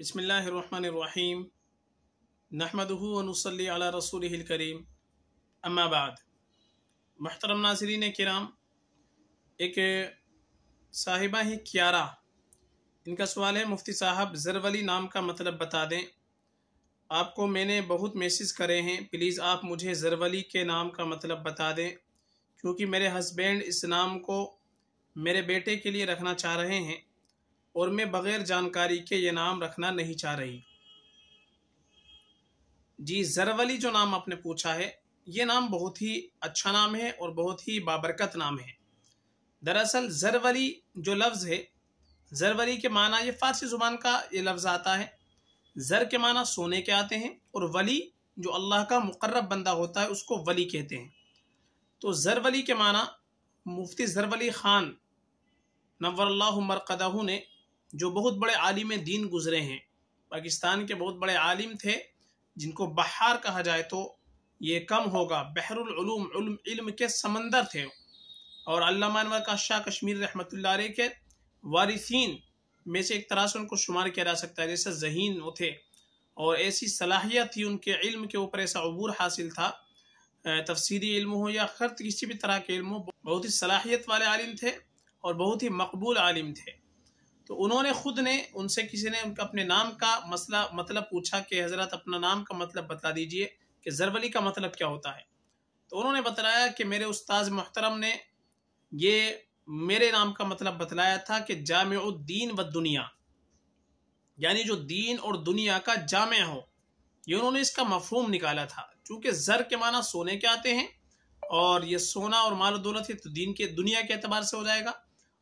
बसमीम अला रसूल करीम अम्माबाद महतरम नाजरीन कराम एक साहिबा है क्यारा इनका सवाल है मुफ्ती साहब जरवली नाम का मतलब बता दें आपको मैंने बहुत मैसेज करे हैं प्लीज़ आप मुझे जरवली के नाम का मतलब बता दें क्योंकि मेरे हस्बैंड इस नाम को मेरे बेटे के लिए रखना चाह रहे हैं और मैं बग़ैर जानकारी के ये नाम रखना नहीं चाह रही जी जरवली जो नाम आपने पूछा है ये नाम बहुत ही अच्छा नाम है और बहुत ही बाबरकत नाम है दरअसल जरवली जो लफ्ज़ है जरवली के माना ये फ़ारसी ज़ुबान का ये लफ्ज़ आता है ज़र के माना सोने के आते हैं और वली जो अल्लाह का मुकर्रब बंदा होता है उसको वली कहते हैं तो जरवली के माना मुफ्ती जरवली ख़ान नवरल्ला मरकदह ने जो बहुत बड़े आलिम दीन गुज़रे हैं पाकिस्तान के बहुत बड़े आलिम थे जिनको बहार कहा जाए तो ये कम होगा बहरुलूम इल्म, के समंदर थे और का शाह कश्मीर रहमत के वारिसन में से एक तरह से उनको शुमार किया जा सकता है जैसे जहीन वो थे और ऐसी सलाहियत थी उनके इल्म के ऊपर ऐसा अबूर हासिल था तफसीरी इल्म हो या खर्त किसी भी तरह के इल्म हो बहुत ही सलाहियत वाले आलिम थे और बहुत ही मकबूल आलिम थे तो उन्होंने खुद ने उनसे किसी ने उनका अपने नाम का मसला मतलब पूछा कि हज़रत अपना नाम का मतलब बता दीजिए कि जरवली का मतलब क्या होता है तो उन्होंने बताया कि मेरे उस्ताज मोहतरम ने ये मेरे नाम का मतलब बतलाया था कि जाम जामद्दीन व दुनिया यानी जो दीन और दुनिया का जाम हो ये उन्होंने इसका मफहूम निकाला था चूँकि ज़र के माना सोने के आते हैं और ये सोना और माल दौलत है तो दीन के दुनिया के अतबार से हो जाएगा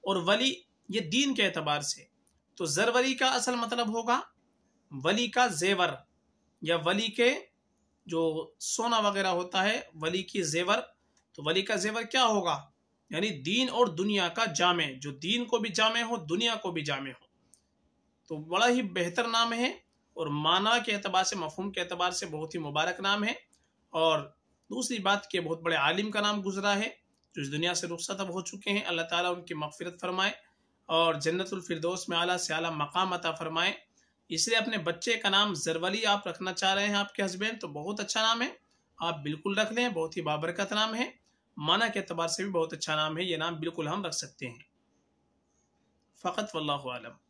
और वली ये दीन के अतबार से तो जरवरी का असल मतलब होगा वली का जेवर या वली के जो सोना वगैरह होता है वली की जेवर तो वली का जेवर क्या होगा यानी दीन और दुनिया का जामे जो दीन को भी जामे हो दुनिया को भी जामे हो तो बड़ा ही बेहतर नाम है और माना के अतबार से मफहम के अतबार से बहुत ही मुबारक नाम है और दूसरी बात कि बहुत बड़े आलिम का नाम गुजरा है जो इस दुनिया से रुखसत अब हो चुके हैं अल्लाह ताला उनकी मफफरत फरमाए और जन्नतुल फिरदौस में आला से आला मकाम अता फरमाएं इसलिए अपने बच्चे का नाम जरवली आप रखना चाह रहे हैं आपके हस्बैंड तो बहुत अच्छा नाम है आप बिल्कुल रख लें बहुत ही बाबरकत नाम है माना के अतबार से भी बहुत अच्छा नाम है ये नाम बिल्कुल हम रख सकते हैं फ़कत वल्लम